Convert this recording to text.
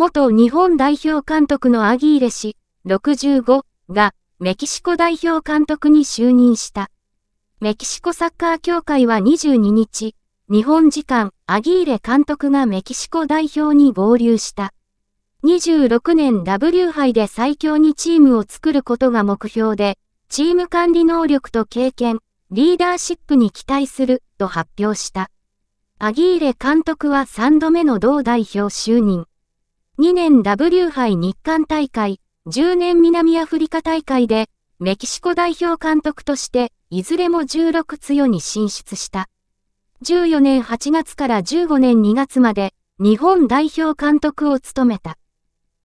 元日本代表監督のアギーレ氏65がメキシコ代表監督に就任した。メキシコサッカー協会は22日、日本時間アギーレ監督がメキシコ代表に合流した。26年 W 杯で最強にチームを作ることが目標で、チーム管理能力と経験、リーダーシップに期待すると発表した。アギーレ監督は3度目の同代表就任。2年 W 杯日韓大会、10年南アフリカ大会で、メキシコ代表監督として、いずれも16強に進出した。14年8月から15年2月まで、日本代表監督を務めた。